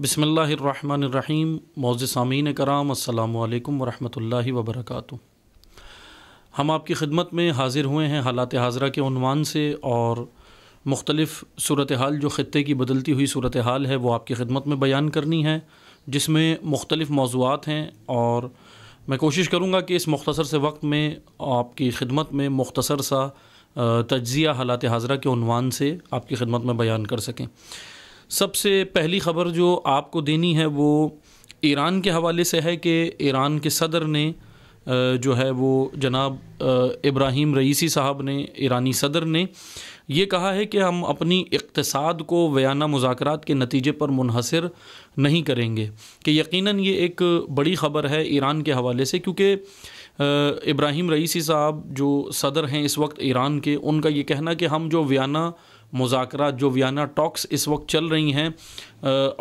बसमीम मौज़ सामीन कराम अल्लाम वरहमल वक् हम आपकी ख़िदमत में हाज़िर हुए हैं हालात हाजरा के अनवान से और मुख्तलफ़ सूरत हाल जो ख़त्े की बदलती हुई सूरत हाल है वो आपकी ख़िदमत में बयान करनी है जिसमें मुख्तलिफ़ मौजूद हैं और मैं कोशिश करूँगा कि इस मुख्तसर से वक्त में आपकी ख़िदमत में मुख्तर सा तज्ज़िया हालात हाजरा के अनवान से आपकी ख़िदमत में बयान कर सकें सबसे पहली ख़बर जो आपको देनी है वो ईरान के हवाले से है कि ईरान के सदर ने जो है वो जनाब इब्राहिम रईसी साहब ने ईरानी सदर ने ये कहा है कि हम अपनी इकतसाद को वयाना मुजाकरात के नतीजे पर मुनहसर नहीं करेंगे कि यकीनन ये एक बड़ी ख़बर है ईरान के हवाले से क्योंकि इब्राहिम रईसी साहब जो सदर हैं इस वक्त ईरान के उनका ये कहना कि हम जो वाना मुजाकर जो वियना टॉक्स इस वक्त चल रही हैं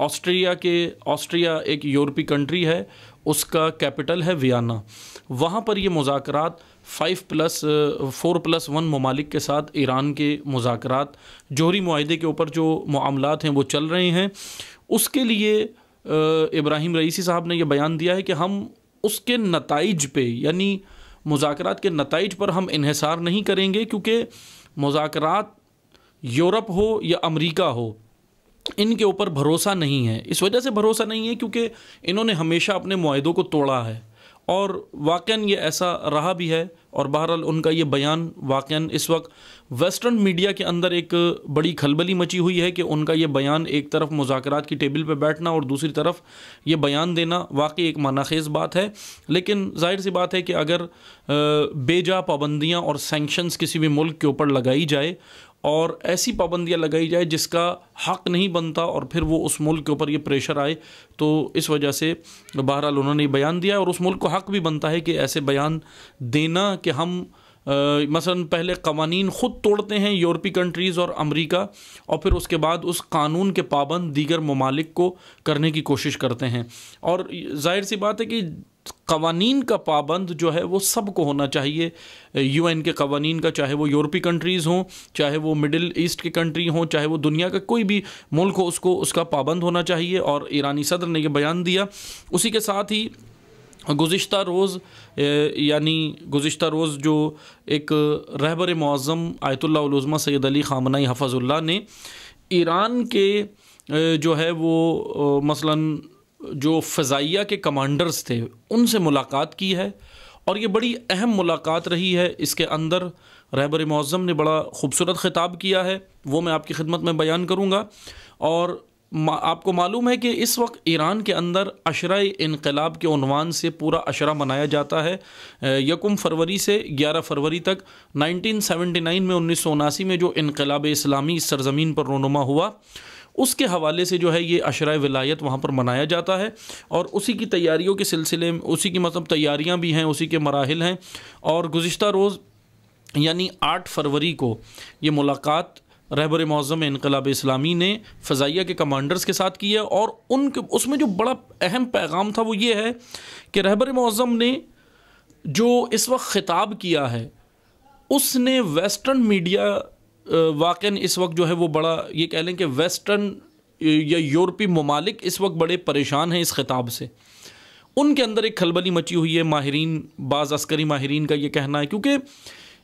ऑस्ट्रिया के ऑस्ट्रिया एक यूरोपी कंट्री है उसका कैपिटल है वियना वहाँ पर ये मुजाकर five plus four plus one ममालिक के साथ ईरान के मुजाकर जोहरी माहे के ऊपर जो मामला हैं वो चल रहे हैं उसके लिए इब्राहिम रईसी साहब ने यह बयान दिया है कि हम उसके नतज पे यानी मुजाकर के नतज पर हम इहसार नहीं करेंगे क्योंकि मुजाकरात यूरोप हो या अमेरिका हो इनके ऊपर भरोसा नहीं है इस वजह से भरोसा नहीं है क्योंकि इन्होंने हमेशा अपने माहदों को तोड़ा है और वाक़ ये ऐसा रहा भी है और बहरहाल उनका ये बयान वाक़ इस वक्त वेस्टर्न मीडिया के अंदर एक बड़ी खलबली मची हुई है कि उनका ये बयान एक तरफ मुजाकर की टेबल पर बैठना और दूसरी तरफ ये बयान देना वाकई एक मनाखेज बात है लेकिन जाहिर सी बात है कि अगर बेजा पाबंदियाँ और सेंक्शंस किसी भी मुल्क के ऊपर लगाई जाए और ऐसी पाबंदियां लगाई जाए जिसका हक नहीं बनता और फिर वो उस मुल्क के ऊपर ये प्रेशर आए तो इस वजह से बहरहाल उन्होंने बयान दिया और उस मुल्क को हक भी बनता है कि ऐसे बयान देना कि हम मसलन पहले कवानीन ख़ुद तोड़ते हैं यूरोपी कंट्रीज़ और अमेरिका और फिर उसके बाद उस कानून के पाबंद दीगर ममालिक को करने की कोशिश करते हैं और जाहिर सी बात है कि कवानीन का पाबंद जो है वो सबको होना चाहिए यूएन के कवानीन का चाहे वो यूरोपी कंट्रीज़ हों चाहे वो मिडिल ईस्ट के कंट्री हों चाहे वो दुनिया का कोई भी मुल्क हो उसको उसका पाबंद होना चाहिए और ईरानी सदर ने यह बयान दिया उसी के साथ ही गुज्त रोज़ यानी गुज्त रोज़ जो एक रहबर मौज़म आयतुल्लाज़मा सैद अली खामनाई हफजुल्ला ने ईरान के जो है वो मसलन जो फ़जाइया के कमांडर्स थे उनसे मुलाकात की है और ये बड़ी अहम मुलाकात रही है इसके अंदर रहबर मौज़म ने बड़ा ख़ूबसूरत ख़िताब किया है वो मैं आपकी खिदमत में बयान करूँगा और मा, आपको मालूम है कि इस वक्त ईरान के अंदर अशरा इनकलाब के अनवान से पूरा अशरा मनाया जाता है यकम फरवरी से 11 फरवरी तक 1979 में उन्नीस में जो इनकलाब इस्लामी इस सरजमीन पर रोनुमा हुआ उसके हवाले से जो है ये अशरा विलायत वहाँ पर मनाया जाता है और उसी की तैयारियों के सिलसिले में उसी की मतलब तैयारियाँ भी हैं उसी के मराहल हैं और गुज्त रोज़ यानी आठ फरवरी को ये मुलाकात रहबर मौज़म इनकलाब इस्लामी ने फ़जाइया के कमांडर्स के साथ किया और उन उसमें जो बड़ा अहम पैगाम था वो ये है कि रहबर मौज़म ने जो इस वक्त ख़िताब किया है उसने वेस्टर्न मीडिया वाक़ इस वक्त जो है वो बड़ा ये कह लें कि वेस्टर्न या यूरोपी ममालिक इस वक्त बड़े परेशान हैं इस ख़िताब से उनके अंदर एक खलबली मची हुई है माहरीन बाज़ अस्करी माहरीन का ये कहना है क्योंकि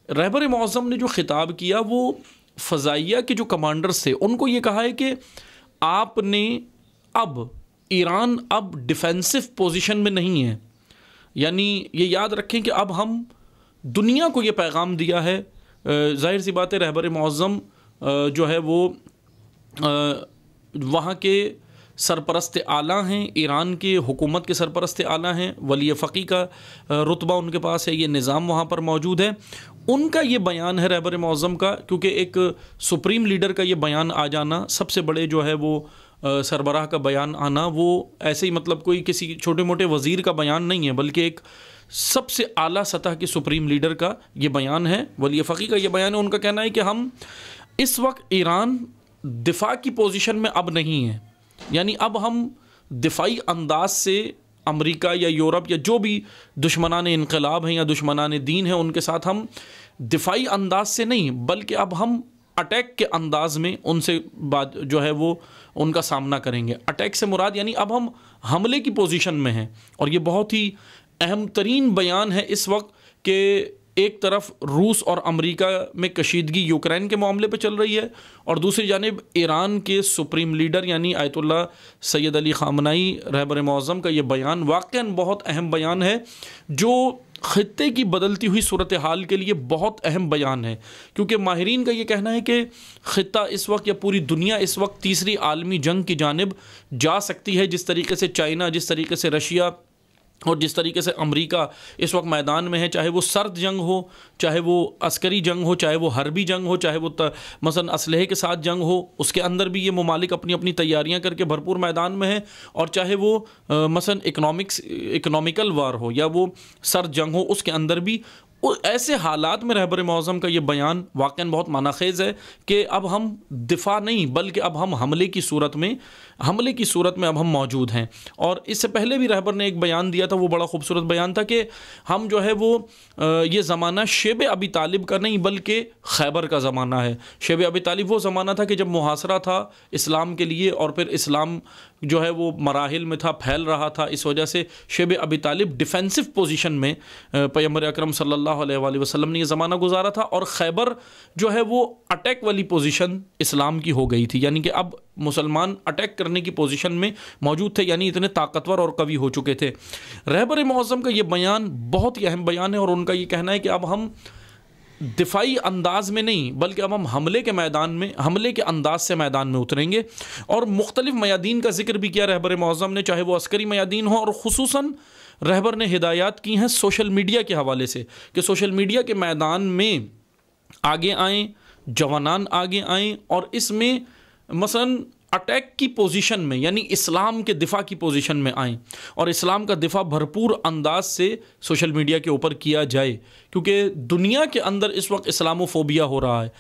रहबर मौज़म ने जो ख़िताब किया वो फ़जाइया के जो कमांडर्स थे उनको ये कहा है कि आपने अब ईरान अब डिफेंसिव पोजीशन में नहीं है यानी ये याद रखें कि अब हम दुनिया को ये पैगाम दिया है जाहिर सी बात है रहबर मौज़म जो है वो वहाँ के सरपरस्त आला हैं ईरान के हुकूमत के सरपरस्त आला हैं वली फ़की का रुतबा उनके पास है ये निज़ाम वहाँ पर मौजूद है उनका ये बयान है रहबर मौज़म का क्योंकि एक सुप्रीम लीडर का ये बयान आ जाना सबसे बड़े जो है वो सरबराह का बयान आना वो ऐसे ही मतलब कोई किसी छोटे मोटे वज़ीर का बयान नहीं है बल्कि एक सबसे आला सतह के सुप्रीम लीडर का ये बयान है वली फ़की का ये बयान है उनका कहना है कि हम इस वक्त ईरान दिफा की पोजीशन में अब नहीं है यानी अब हम दिफाई अंदाज से अमेरिका या यूरोप या जो भी दुश्मनान इनकलाब हैं या दुश्मनान दीन हैं उनके साथ हम दिफाई अंदाज से नहीं बल्कि अब हम अटैक के अंदाज में उनसे बात जो है वो उनका सामना करेंगे अटैक से मुराद यानी अब हम हमले की पोजीशन में हैं और ये बहुत ही अहम तरीन बयान है इस वक्त के एक तरफ रूस और अमेरिका में कशीदगी यूक्रेन के मामले पर चल रही है और दूसरी जानब ईरान के सुप्रीम लीडर यानी आयतुल्ला सैयद अली खामनाई रहबर मौज़म का ये बयान वाक़ बहुत अहम बयान है जो ख़त्े की बदलती हुई सूरत हाल के लिए बहुत अहम बयान है क्योंकि माहरीन का ये कहना है कि ख़त्ता इस वक्त या पूरी दुनिया इस वक्त तीसरी आलमी जंग की जानब जा सकती है जिस तरीके से चाइना जिस तरीके से रशिया और जिस तरीके से अमेरिका इस वक्त मैदान में है चाहे वो सर्द जंग हो चाहे वो अस्करी जंग हो चाहे वो हरबी जंग हो चाहे वो मसलन असलहे के साथ जंग हो उसके अंदर भी ये ममालिक अपनी अपनी तैयारियां करके भरपूर मैदान में हैं और चाहे वो मसलन इकनॉमिक्स इकनॉमिकल वार हो या वो सर्द जंग हो उसके अंदर भी ऐसे हालात में रहबर मौज़म का ये बयान वाक़ बहुत ख़ेज़ है कि अब हम दिफा नहीं बल्कि अब हम हमले की सूरत में हमले की सूरत में अब हम मौजूद हैं और इससे पहले भी रहबर ने एक बयान दिया था वो बड़ा खूबसूरत बयान था कि हम जो है वो ये ज़माना शेब अबी तालिब का नहीं बल्कि खैबर का ज़माना है शेब अबी तालिब वो ज़माना था कि जब मुहासरा था इस्लाम के लिए और फिर इस्लाम जो है वो मराहल में था फैल रहा था इस वजह से शेब अबी तालिब डिफेंसिव पोजीशन में पैमर अक्रम सल्ला वसलम ने यह ज़माना गुजारा था और खैबर जो है वो अटैक वाली पोजीशन इस्लाम की हो गई थी यानी कि अब मुसलमान अटैक करने की पोजीशन में मौजूद थे यानी इतने ताकतवर और कवि हो चुके थे रहबर मौज़म का ये बयान बहुत ही अहम बयान है और उनका ये कहना है कि अब हम दिफाई अंदाज में नहीं बल्कि अब हम हमले के मैदान में हमले के अंदाज से मैदान में उतरेंगे और मुख्तलिफ मैदीन का जिक्र भी किया रहबर मौज़म ने चाहे वह अस्करी मैदीन हो और खसूस रहबर ने हिदायत की हैं सोशल मीडिया के हवाले से कि सोशल मीडिया के मैदान में आगे आएँ जवानान आगे आएँ और इसमें मसलन अटैक की पोजीशन में यानी इस्लाम के दिफा की पोजीशन में आएँ और इस्लाम का दिफा भरपूर अंदाज से सोशल मीडिया के ऊपर किया जाए क्योंकि दुनिया के अंदर इस वक्त इस्लामोफोबिया हो रहा है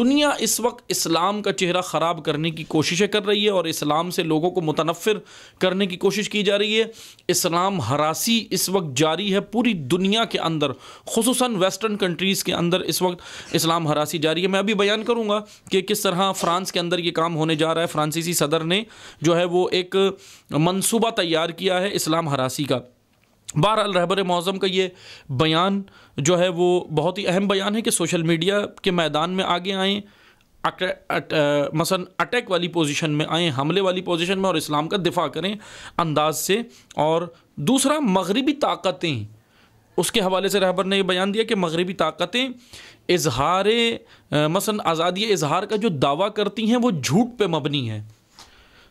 दुनिया इस वक्त इस्लाम का चेहरा ख़राब करने की कोशिशें कर रही है और इस्लाम से लोगों को मुतनफ़िर करने की कोशिश की जा रही है इस्लाम हरासी इस वक्त जारी है पूरी दुनिया के अंदर खसूस वेस्टर्न कंट्रीज़ के अंदर इस वक्त इस्लाम हरासी जारी है मैं अभी बयान करूँगा कि किस तरह फ़्रांस के अंदर ये काम होने जा रहा है फ्रांस फ्रांसीसी सदर ने जो है वो एक मनसूबा तैयार किया है इस्लाम हरासी का बहरहाल रहबर मौज़म का ये बयान जो है वो बहुत ही अहम बयान है कि सोशल मीडिया के मैदान में आगे आएँ अट, अट, मसन अटैक वाली पोजीशन में आएँ हमले वाली पोजीशन में और इस्लाम का दिफा करें अंदाज से और दूसरा मगरबी ताकतें उसके हवाले से रहबर ने यह बयान दिया कि मगरबी ताकतें इजहार मसन आज़ादी इजहार का जो दावा करती हैं वो झूठ पे मबनी है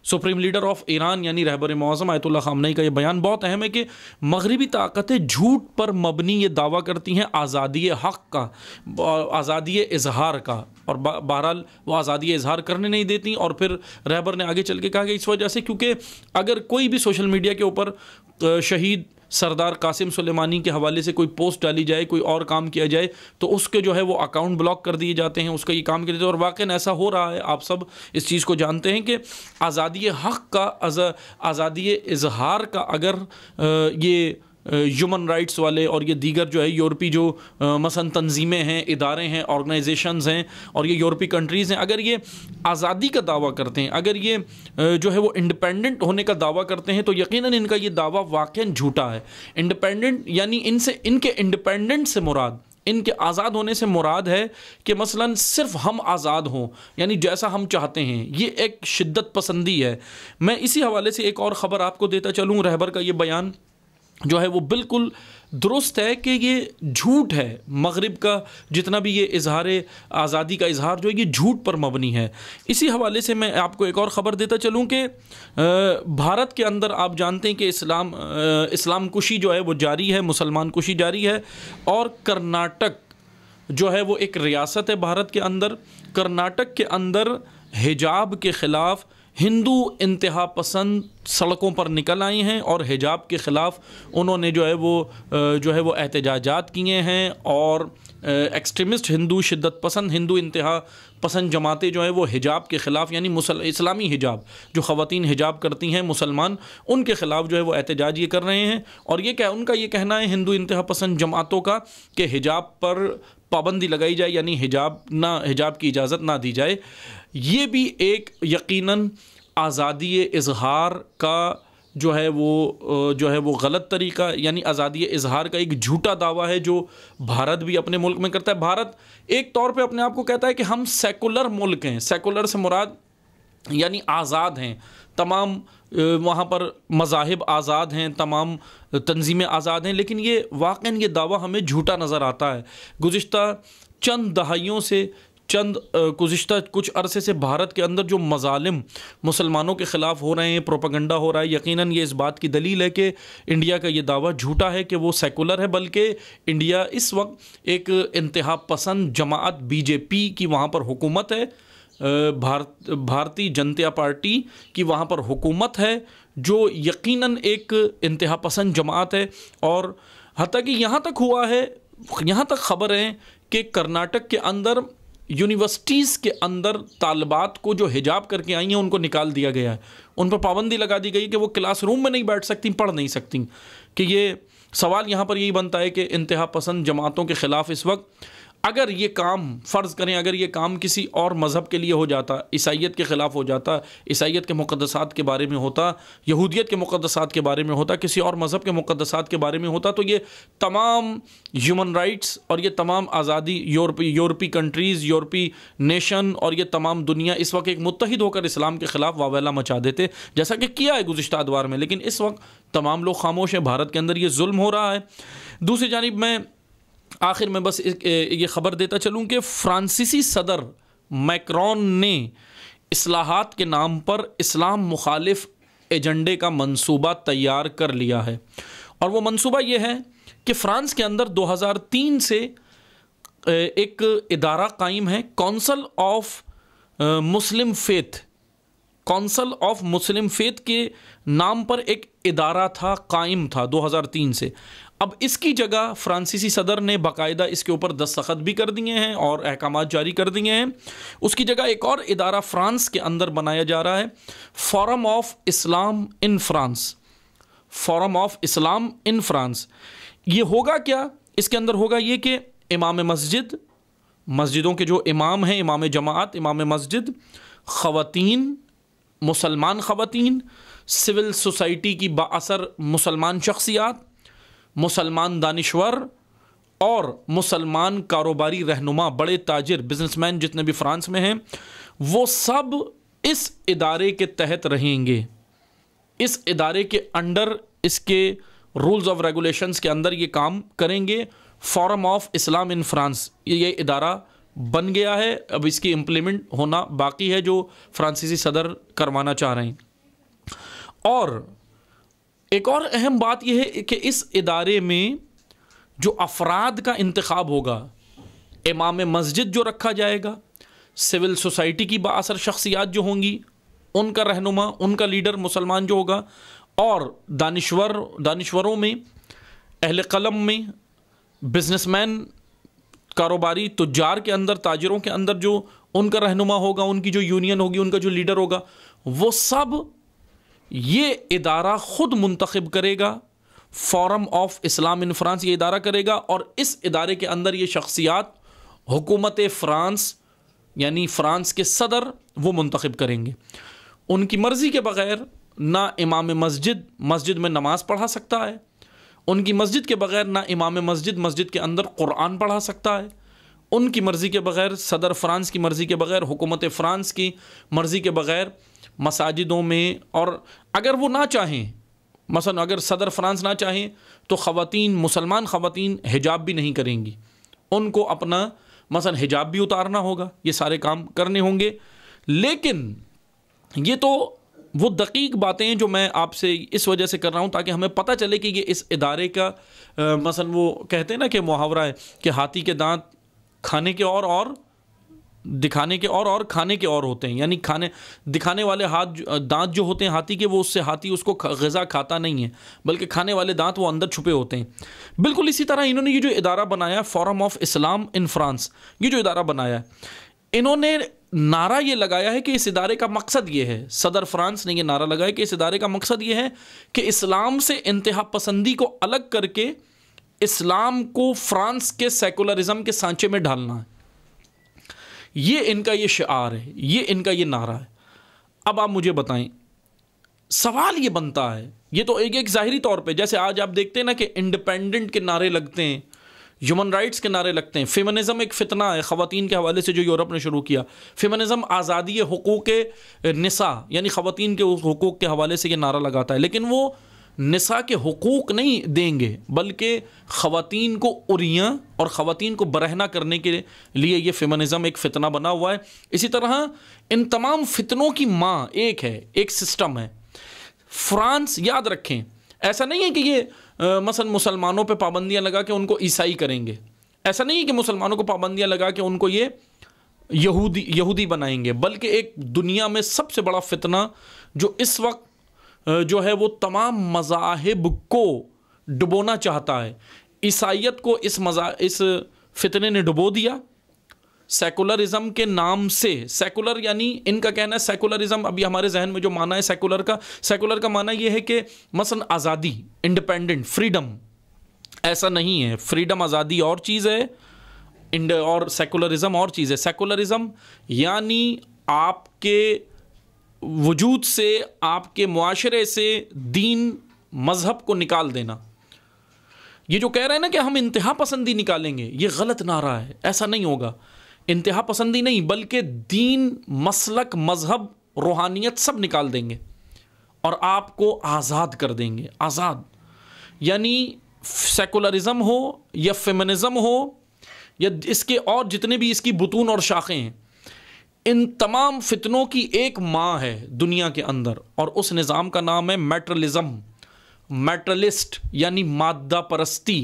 सुप्रीम लीडर ऑफ ईरान यानी रहबर मौजम आयतुल्ला खामनई का यह बयान बहुत अहम है कि मगरबी ताकतें झूठ पर मबनी ये दावा करती हैं आज़ादी हक़ का आज़ादी इजहार का और बहरहाल वह आज़ादी इजहार करने नहीं देती और फिर रहबर ने आगे चल के कहा कि इस वजह से क्योंकि अगर कोई भी सोशल मीडिया के ऊपर शहीद सरदार कासिम सुलेमानी के हवाले से कोई पोस्ट डाली जाए कोई और काम किया जाए तो उसके जो है वो अकाउंट ब्लॉक कर दिए जाते हैं उसका ये काम किया जाता है और वाक़ ऐसा हो रहा है आप सब इस चीज़ को जानते हैं कि आज़ादी हक़ का आज़ादी इजहार का अगर ये ह्यूमन राइट्स वाले और ये दीगर जो है यूरोपी जो मसन तंजीमें हैं इदारे हैं ऑर्गेनाइजेशंस हैं और ये यूरोपी कंट्रीज़ हैं अगर ये आज़ादी का दावा करते हैं अगर ये जो है वो इंडिपेंडेंट होने का दावा करते हैं तो यकीनन इनका ये दावा वाकई झूठा है इंडिपेंडेंट यानी इनसे इनके इंडिपेंडेंट से मुराद इनके आज़ाद होने से मुराद है कि मसलन सिर्फ हम आज़ाद हों यानी जैसा हम चाहते हैं ये एक शिद्दत पसंदी है मैं इसी हवाले से एक और ख़बर आपको देता चलूँ रहबर का ये बयान जो है वो बिल्कुल दुरुस्त है कि ये झूठ है मगरब का जितना भी ये इजहार आज़ादी का इजहार जो है ये झूठ पर मबनी है इसी हवाले से मैं आपको एक और ख़बर देता चलूँ कि भारत के अंदर आप जानते हैं कि इस्लाम इस्लाम कुशी जो है वो जारी है मुसलमान कुशी जारी है और कर्नाटक जो है वो एक रियासत है भारत के अंदर कर्नाटक के अंदर हिजाब के ख़िलाफ़ हिंदू इंतहा पसंद सड़कों पर निकल आए हैं और हिजाब के ख़िलाफ़ उन्होंने जो है वो जो है वो एहतजाजात किए हैं और एक्सट्रीमिस्ट हिंदू शिद्दत पसंद हिंदू इंतहा पसंद जमातें जो हैं वो हिजाब के ख़िलाफ़ यानी मुसल इस्लामी हिजाब जो ख़वान हिजाब करती हैं मुसलमान उनके ख़िलाफ़ जो है वो एहतजाज ये कर रहे हैं और ये क्या उनका ये कहना है हिंदू इंतहा पसंद जमातों का कि हिजाब पर पाबंदी लगाई जाए यानी हिजाब ना हिजाब की इजाज़त ना दी जाए ये भी एक यकीनन आज़ादी इजहार का जो है वो जो है वो गलत तरीका यानी आज़ादी इजहार का एक झूठा दावा है जो भारत भी अपने मुल्क में करता है भारत एक तौर पे अपने आप को कहता है कि हम सेकुलर मुल्क हैं सेकुलर से मुराद यानी आज़ाद हैं तमाम वहाँ पर मजाहब आज़ाद हैं तमाम तनज़ीमें आज़ाद हैं लेकिन ये वाक़ ये दावा हमें झूठा नज़र आता है गुज्त चंद दहाइयों से चंद गुज्त कुछ अरसे से भारत के अंदर जो मजालम मुसलमानों के ख़िलाफ़ हो रहे हैं प्रोपागंडा हो रहा है यकीनन ये इस बात की दलील है कि इंडिया का ये दावा झूठा है कि वो सेकुलर है बल्कि इंडिया इस वक्त एक इंतहा पसंद जमात बीजेपी की वहाँ पर हुकूमत है भारत भारतीय जनता पार्टी की वहाँ पर हुकूमत है जो यकीनन एक इंतहा पसंद जमात है और हती कि यहाँ तक हुआ है यहाँ तक खबर है कि कर्नाटक के अंदर यूनिवर्सिटीज़ के अंदर तालबात को जो हिजाब करके आई हैं उनको निकाल दिया गया है उन पर पाबंदी लगा दी गई कि वो क्लासरूम में नहीं बैठ सकती पढ़ नहीं सकती कि ये सवाल यहाँ पर यही बनता है कि इंतहा पसंद जमातों के ख़िलाफ़ इस वक्त अगर ये काम फ़र्ज़ करें अगर ये काम किसी और मज़हब के लिए हो जाता ईसाइत के ख़िलाफ़ हो जाता ईसाइत के मुकदसात के बारे में होता यहूदियत के मुकदसात के बारे में होता किसी और मज़हब के मुकदसात के बारे में होता तो ये तमाम ह्यूमन राइट्स और ये तमाम आज़ादी यूरोपी यूरोपी कंट्रीज़ यूरोपी नेशन और ये तमाम दुनिया इस वक्त एक मुतहद होकर इस्लाम के ख़िलाफ़ वावेला मचा देते जैसा कि किया है गुज्त अदवार में लेकिन इस वक्त तमाम लोग खामोश हैं भारत के अंदर ये म हो रहा है दूसरी जानब मैं आखिर में बस ये ख़बर देता चलूँ कि फ्रांसीसी सदर मैक्रॉन ने असलाहत के नाम पर इस्लाम मुखालिफ एजेंडे का मंसूबा तैयार कर लिया है और वो मंसूबा ये है कि फ़्रांस के अंदर 2003 से एक इदारा कायम है council of Muslim faith council of Muslim faith के नाम पर एक इदारा था कायम था 2003 से अब इसकी जगह फ्रांसीसी सदर ने बाकायदा इसके ऊपर दस्तखत भी कर दिए हैं और अहकाम जारी कर दिए हैं उसकी जगह एक और इदारा फ्रांस के अंदर बनाया जा रहा है forum of Islam in France forum of Islam in France ये होगा क्या इसके अंदर होगा ये कि इमाम मस्जिद मस्जिदों के जो इमाम हैं इमाम जमात इमाम मस्जिद ख़वान मुसलमान ख़वान सिविल सोसाइटी की बासर मुसलमान शख्सियात मुसलमान दानश्वर और मुसलमान कारोबारी रहनुमा बड़े ताजिर बिजनेसमैन जितने भी फ्रांस में हैं वो सब इस इदारे के तहत रहेंगे इस इदारे के अंडर इसके रूल्स ऑफ रेगुलेशंस के अंदर ये काम करेंगे forum of Islam in France ये इदारा बन गया है अब इसकी इम्प्लीमेंट होना बाकी है जो फ्रांसीसी सदर करवाना चाह रहे हैं और एक और अहम बात यह है कि इस इदारे में जो अफराद का इंतखब होगा इमाम मस्जिद जो रखा जाएगा सिविल सोसाइटी की बासर शख्सियात जो होंगी उनका रहनुमा उनका लीडर मुसलमान जो होगा और दानश्वर दानश्वरों में अहल कलम में बिजनेसमैन कारोबारी तुजार के अंदर ताजरों के अंदर जो उनका रहनुमा होगा उनकी जो यूनियन होगी उनका जो लीडर होगा वो सब ये इदारा ख़ुद मुंतखब करेगा forum of Islam in France ये इदारा करेगा और इस इदारे के अंदर ये शख्सियात हुकूमत फ़्रांस यानी फ़्रांस के सदर वो मंतखब करेंगे उनकी मर्ज़ी के बग़ैर ना इमाम मस्जिद मस्जिद में नमाज़ पढ़ा सकता है उनकी मस्जिद के बग़ैर ना इमाम मस्जिद मस्जिद के अंदर क़ुरान पढ़ा सकता है उनकी मर्ज़ी के बग़ैर सदर फ़्रांस की मर्ज़ी के बग़ैर हुकूमत फ़्रांस की मर्ज़ी के बग़ैर मसाजिदों में और अगर वो ना चाहें मसलन अगर सदर फ्रांस ना चाहें तो ख़वान मुसलमान ख़वान हिजाब भी नहीं करेंगी उनको अपना मसलन हिजाब भी उतारना होगा ये सारे काम करने होंगे लेकिन ये तो वो दकीक बातें जो मैं आपसे इस वजह से कर रहा हूँ ताकि हमें पता चले कि ये इस इदारे का मसल मसलन वो कहते हैं ना कि मुहावरा है कि हाथी के दांत खाने के और और दिखाने के और और खाने के और होते हैं यानी खाने दिखाने वाले हाथ दांत जो होते हैं हाथी के वो उससे हाथी उसको गज़ा खाता नहीं है बल्कि खाने वाले दांत वो अंदर छुपे होते हैं बिल्कुल इसी तरह इन्होंने ये जो इदारा बनाया forum of Islam in France ये जो इदारा बनाया है इन्होंने नारा ये लगाया है कि इस इदारे का मकसद ये है सदर फ्रांस ने यह नारा लगाया कि इस इदारे का मकसद ये है कि इस्लाम से इंतहा पसंदी को अलग करके इस्लाम को फ्रांस के सेकुलरिज्म के सांचे में ढालना है ये इनका ये शार है ये इनका ये नारा है अब आप मुझे बताएं सवाल ये बनता है ये तो एक एक ज़ाहरी तौर पे जैसे आज आप देखते हैं ना कि इंडिपेंडेंट के नारे लगते हैं ह्यूमन राइट्स के नारे लगते हैं फेमनिज़म एक फ़ितना है ख़वान के हवाले से जो यूरोप ने शुरू किया फेमनिज़म आज़ादी हकूक़ नसा यानी ख़वान के हकूक़ के हवाले से ये नारा लगाता है लेकिन वो नसा के हकूक़ नहीं देंगे बल्कि ख़वान को उरियाँ और ख़वान को बरहना करने के लिए ये फेमनिज़म एक फ़ितना बना हुआ है इसी तरह इन तमाम फितनों की माँ एक है एक सिस्टम है फ्रांस याद रखें ऐसा नहीं है कि ये मसल मुसलमानों पर पाबंदियाँ लगा के उनको ईसाई करेंगे ऐसा नहीं है कि मुसलमानों को पाबंदियाँ लगा के उनको ये यहूदी यहूदी बनाएंगे बल्कि एक दुनिया में सबसे बड़ा फितना जो इस वक्त जो है वो तमाम मजाहब को डुबोना चाहता है ईसाइत को इस मजा इस फितने ने डुबो दिया सेकुलरिज्म के नाम से सेकुलर यानी इनका कहना है सेकुलरिज्म अभी हमारे जहन में जो माना है सेकुलर का सेकुलर का माना यह है कि मसलन आज़ादी इंडिपेंडेंट फ्रीडम ऐसा नहीं है फ्रीडम आज़ादी और चीज़ है इंड और सेकुलरिज्म और चीज़ है सेकुलरिज्म यानी आपके वजूद से आपके माशरे से दीन मज़हब को निकाल देना ये जो कह रहे हैं ना कि हम इंतहा पसंदी निकालेंगे ये गलत नारा है ऐसा नहीं होगा इंतहा पसंदी नहीं बल्कि दीन मसलक मज़हब रूहानियत सब निकाल देंगे और आपको आज़ाद कर देंगे आज़ाद यानी सेकुलरिज़म हो या फेमनिज़म हो या इसके और जितने भी इसकी बतून और शाखें हैं इन तमाम फितनों की एक माँ है दुनिया के अंदर और उस निज़ाम का नाम है मेट्रलिज़म मेट्रलिस्ट यानी मादा परस्ती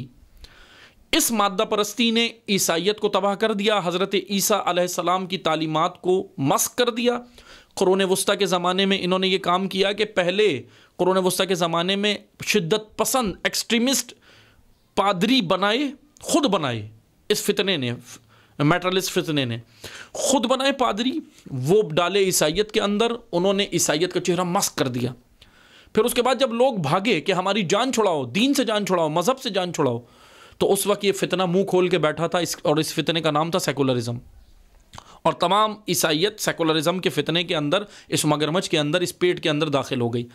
इस मादा परस्ती ने ईसाइत को तबाह कर दिया हज़रत ईसा सलाम की तालीमत को मस्क कर दिया क़ुरन वस्ती के ज़माने में इन्होंने ये काम किया कि पहले क़ुरन वस्ती के ज़माने में शिद्दत पसंद एक्सट्रीमिस्ट पादरी बनाए खुद बनाए इस फितने ने मेटरलिस्ट फितने ने खुद बनाए पादरी वो डाले ईसाइत के अंदर उन्होंने ईसाइत का चेहरा मस्क कर दिया फिर उसके बाद जब लोग भागे कि हमारी जान छुड़ाओ दीन से जान छुड़ाओ मज़हब से जान छुड़ाओ तो उस वक्त ये फितना मुंह खोल के बैठा था इस और इस फितने का नाम था सेकुलरिज्म और तमाम ईसाइत सेकुलरिज्म के फितने के अंदर इस मगरमच्छ के अंदर इस पेट के अंदर दाखिल हो गई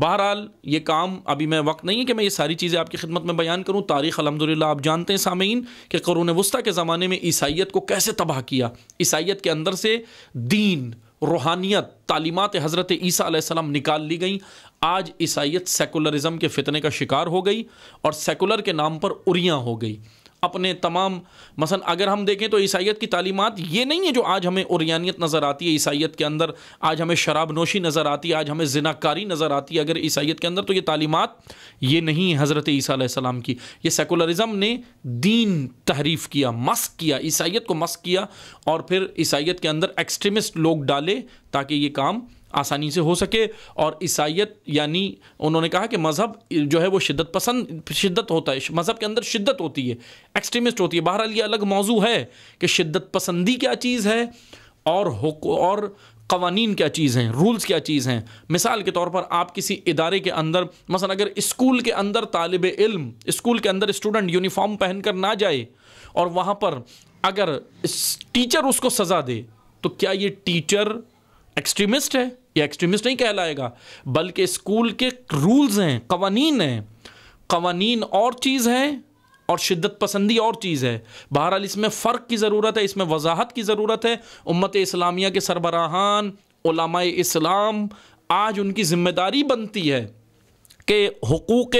बहरहाल ये काम अभी मैं वक्त नहीं है कि मैं ये सारी चीज़ें आपकी खिदमत में बयान करूँ तारीख़ अलहमदिल्ला आप जानते हैं सामीन कि करून वस्ती के ज़माने में ईसाइत को कैसे तबाह किया ईसाइत के अंदर से दीन रूहानियत तालीमत हज़रत ईसा आसलम निकाल ली गई आज ईसाइत सेकुलरिज़म के फितने का शिकार हो गई और सेकुलर के नाम पर उरियाँ हो गई अपने तमाम मसलन अगर हम देखें तो ईसाइत की तालीमत ये नहीं है जो आज हमें औरत नज़र आती है ईसाइत के अंदर आज हमें शराब नोशी नज़र आती है आज हमें जिनाकारी नज़र आती है अगर ईसाइत के अंदर तो ये तालीमत ये नहीं है हज़रत ईसीम की ये सेकुलरिज़म ने दीन तहरीफ किया मस्क किया ईसाइत को मस्क किया और फिर ईसाइत के अंदर एक्सट्रीमिस्ट लोग डाले ताकि ये काम आसानी से हो सके और ईसाइत यानी उन्होंने कहा कि मज़हब जो है वो शिद्दत पसंद शिद्दत होता है मज़हब के अंदर शिद्दत होती है एक्सट्रीमिस्ट होती है बहरहाल ये अलग मौजू है कि शिद्दत पसंदी क्या चीज़ है और और कवानीन क्या चीज़ हैं रूल्स क्या चीज़ हैं मिसाल के तौर पर आप किसी इदारे के अंदर मसलन अगर स्कूल के अंदर तालब इल्म स्कूल के अंदर स्टूडेंट यूनिफॉर्म पहन कर ना जाए और वहाँ पर अगर टीचर उसको सज़ा दे तो क्या ये टीचर एक्सट्रीमिस्ट है ये एक्सट्रीमिस्ट नहीं कहलाएगा बल्कि स्कूल के रूल्स हैं कवानीन हैं कवानीन और चीज़ है और शिद्दत पसंदी और चीज़ है बहरहाल इसमें फ़र्क की ज़रूरत है इसमें वजाहत की ज़रूरत है उम्मत इस्लामिया के सरबराहान इस्लाम आज उनकी ज़िम्मेदारी बनती है कि हकूक़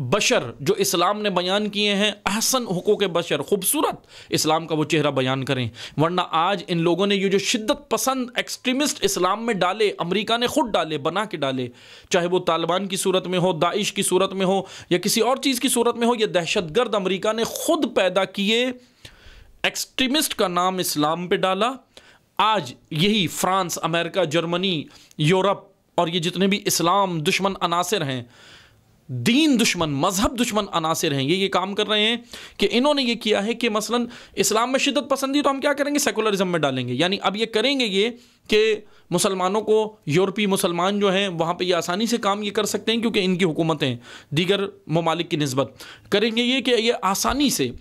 बशर जो इस्लाम ने बयान किए हैं अहसन हकूक़ बशर खूबसूरत इस्लाम का वो चेहरा बयान करें वरना आज इन लोगों ने ये जो शिद्दत पसंद एक्सट्रीमिस्ट इस्लाम में डाले अमेरिका ने खुद डाले बना के डाले चाहे वो तालिबान की सूरत में हो दाइश की सूरत में हो या किसी और चीज़ की सूरत में हो या दहशतगर्द अमरीका ने खुद पैदा किए एक्सट्रीमिस्ट का नाम इस्लाम पर डाला आज यही फ्रांस अमेरिका जर्मनी यूरोप और ये जितने भी इस्लाम दुश्मन अनासर हैं दीन दुश्मन मजहब दुश्मन अनासर हैं ये ये काम कर रहे हैं कि इन्होंने ये किया है कि मसलन इस्लाम में शिदत पसंदी तो हम क्या करेंगे सेकुलरिज्म में डालेंगे यानी अब ये करेंगे ये कि मुसलमानों को यूरोपी मुसलमान जो हैं वहाँ पे ये आसानी से काम ये कर सकते हैं क्योंकि इनकी हुकूमतें दीगर ममालिक की नस्बत करेंगे ये कि ये आसानी से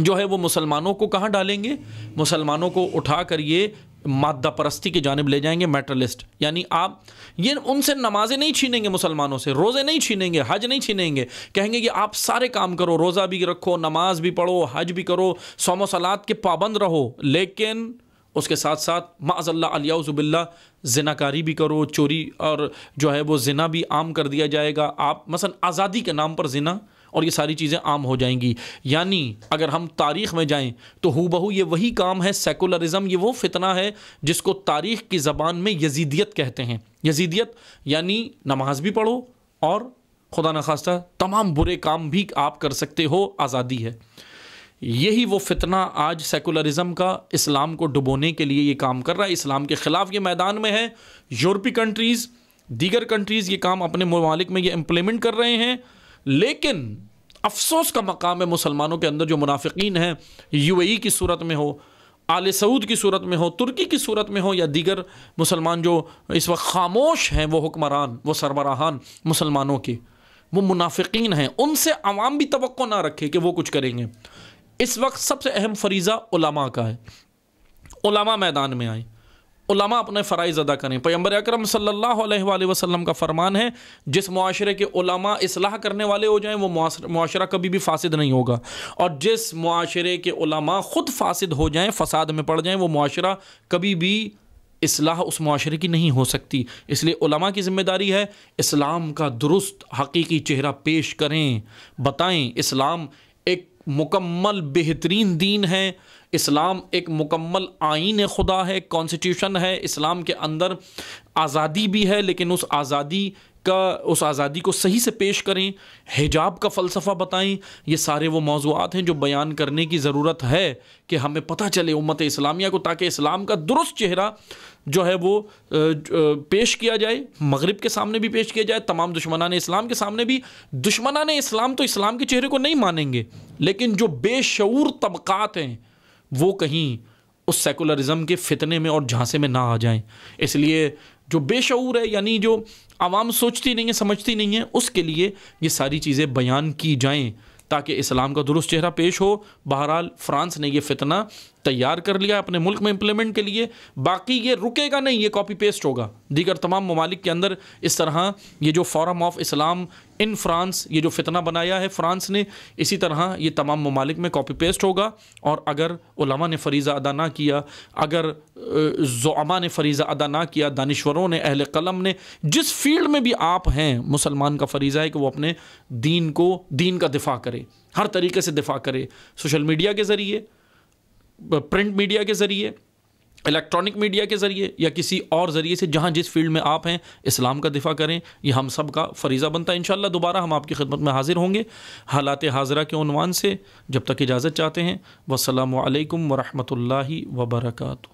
जो है वो मुसलमानों को कहाँ डालेंगे मुसलमानों को उठा कर ये मादा परस्ती की जानब ले जाएंगे मेटरलिस्ट यानी आप ये उनसे नमाजें नहीं छीनेंगे मुसलमानों से रोज़े नहीं छीनेंगे हज नहीं छीनेंगे कहेंगे कि आप सारे काम करो रोज़ा भी रखो नमाज भी पढ़ो हज भी करो सोमो सलाद के पाबंद रहो लेकिन उसके साथ साथ माजल्ला अलियाज़ुबिल्ला जिनाकारी भी करो चोरी और जो है वो जिना भी आम कर दिया जाएगा आप मसलन आज़ादी के नाम पर जिना और ये सारी चीज़ें आम हो जाएंगी यानी अगर हम तारीख़ में जाएँ तो हु बहू ये वही काम है सेकुलरिज़म ये वो फितना है जिसको तारीख़ की ज़बान में यजीदियत कहते हैं यजीदियत यानी नमाज भी पढ़ो और खुदा न खास्ता तमाम बुरे काम भी आप कर सकते हो आज़ादी है यही वो फितना आज सेकुलरिज़म का इस्लाम को डुबोने के लिए ये काम कर रहा है इस्लाम के ख़िलाफ़ ये मैदान में है यूरोपी कंट्रीज़ दीगर कंट्रीज़ ये काम अपने ममालिक में ये इम्प्लीमेंट कर रहे हैं लेकिन अफसोस का मकाम है मुसलमानों के अंदर जो मुनाफिकीन हैं यूएई की सूरत में हो आल सऊद की सूरत में हो तुर्की की सूरत में हो या दीगर मुसलमान जो इस वक्त खामोश हैं वो हुक्मरान वो सरबराहान मुसलमानों के वो मुनाफिकीन हैं उनसे आवाम भी तो ना रखे कि वो कुछ करेंगे इस वक्त सबसे अहम फरीज़ा का है मैदान में आए उलमा अपने फ़रज़ अदा करें पैम्बर अक्रम सल्ला वसम का फ़रमान है जिस माशरे के उलमा असलाह करने वाले हो जाएँ वो माशरा कभी भी फासद नहीं होगा और जिस माशरे के उलमा ख़ुद फासद हो जाएँ फसाद में पड़ जाएँ वो माशरा कभी भी असलाह उस माशरे की नहीं हो सकती इसलिए उलमा की ज़िम्मेदारी है इस्लाम का दुरुस्त हकीकी चेहरा पेश करें बताएँ इस्लाम एक मुकम्मल बेहतरीन दीन है इस्लाम एक मुकम्मल आइन खुदा है कॉन्स्टिट्यूशन है इस्लाम के अंदर आज़ादी भी है लेकिन उस आज़ादी का उस आज़ादी को सही से पेश करें हिजाब का फ़लसफ़ा बताएं ये सारे वो मौजूद हैं जो बयान करने की ज़रूरत है कि हमें पता चले उम्मत इस्लामिया को ताकि इस्लाम का दुरुस्त चेहरा जो है वो पेश किया जाए मगरब के सामने भी पेश किया जाए तमाम दुश्मनान इस्लाम के सामने भी दुश्मनान इस्लाम तो इस्लाम के चेहरे को नहीं मानेंगे लेकिन जो बेशूर तबक़ात हैं वो कहीं उस सेकुलरिज्म के फितने में और झांसे में ना आ जाएं इसलिए जो बेशूर है यानी जो आवाम सोचती नहीं है समझती नहीं है उसके लिए ये सारी चीज़ें बयान की जाएँ ताकि इस्लाम का दुरुस्त चेहरा पेश हो बहरहाल फ्रांस ने ये फितना तैयार कर लिया अपने मुल्क में इम्प्लीमेंट के लिए बाकी ये रुकेगा नहीं ये कॉपी पेस्ट होगा दीगर तमाम ममालिक के अंदर इस तरह ये जो forum of Islam in France ये जो फितना बनाया है फ्रांस ने इसी तरह ये तमाम ममालिक में कॉपी पेस्ट होगा और अगर उलमा ने फरीज़ा अदा ना किया अगर जोमा ने फरीज़ा अदा ना किया दानश्वरों ने अहल कलम ने जिस फील्ड में भी आप हैं मुसलमान का फरीज़ा है कि वो अपने दीन को दीन का दिफा करे हर तरीके से दिफा करे सोशल मीडिया के ज़रिए प्रिंट मीडिया के ज़रिए इलेक्ट्रॉनिक मीडिया के ज़रिए या किसी और ज़रिए से जहाँ जिस फील्ड में आप हैं इस्लाम का दिफा करें यह हम सब का फरीज़ा बनता है इन दोबारा हम आपकी खिदमत में हाजिर होंगे हालात हाजरा के उनवान से जब तक इजाज़त चाहते हैं वसलम वरहमल वबरकू